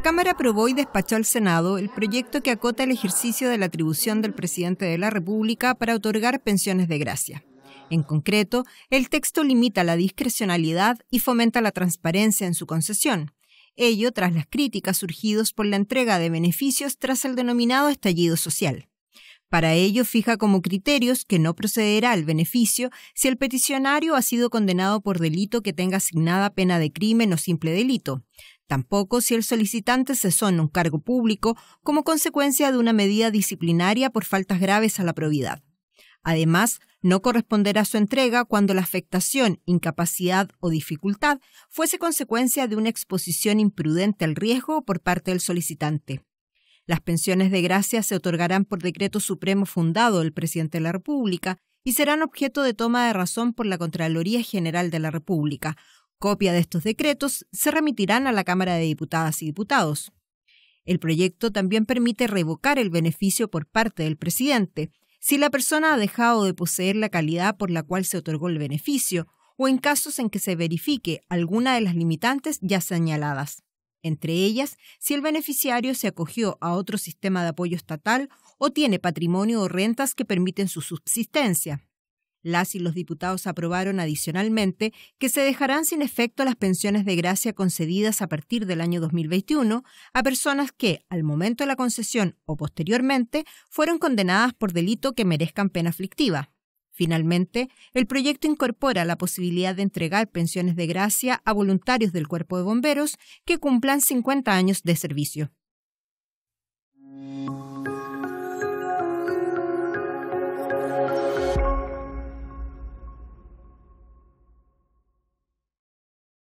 La Cámara aprobó y despachó al Senado el proyecto que acota el ejercicio de la atribución del presidente de la República para otorgar pensiones de gracia. En concreto, el texto limita la discrecionalidad y fomenta la transparencia en su concesión, ello tras las críticas surgidas por la entrega de beneficios tras el denominado estallido social. Para ello fija como criterios que no procederá al beneficio si el peticionario ha sido condenado por delito que tenga asignada pena de crimen o simple delito, tampoco si el solicitante cesó en un cargo público como consecuencia de una medida disciplinaria por faltas graves a la probidad. Además, no corresponderá su entrega cuando la afectación, incapacidad o dificultad fuese consecuencia de una exposición imprudente al riesgo por parte del solicitante. Las pensiones de gracia se otorgarán por decreto supremo fundado del presidente de la República y serán objeto de toma de razón por la Contraloría General de la República. Copia de estos decretos se remitirán a la Cámara de Diputadas y Diputados. El proyecto también permite revocar el beneficio por parte del presidente si la persona ha dejado de poseer la calidad por la cual se otorgó el beneficio o en casos en que se verifique alguna de las limitantes ya señaladas entre ellas si el beneficiario se acogió a otro sistema de apoyo estatal o tiene patrimonio o rentas que permiten su subsistencia. Las y los diputados aprobaron adicionalmente que se dejarán sin efecto las pensiones de gracia concedidas a partir del año 2021 a personas que, al momento de la concesión o posteriormente, fueron condenadas por delito que merezcan pena aflictiva. Finalmente, el proyecto incorpora la posibilidad de entregar pensiones de gracia a voluntarios del Cuerpo de Bomberos que cumplan 50 años de servicio.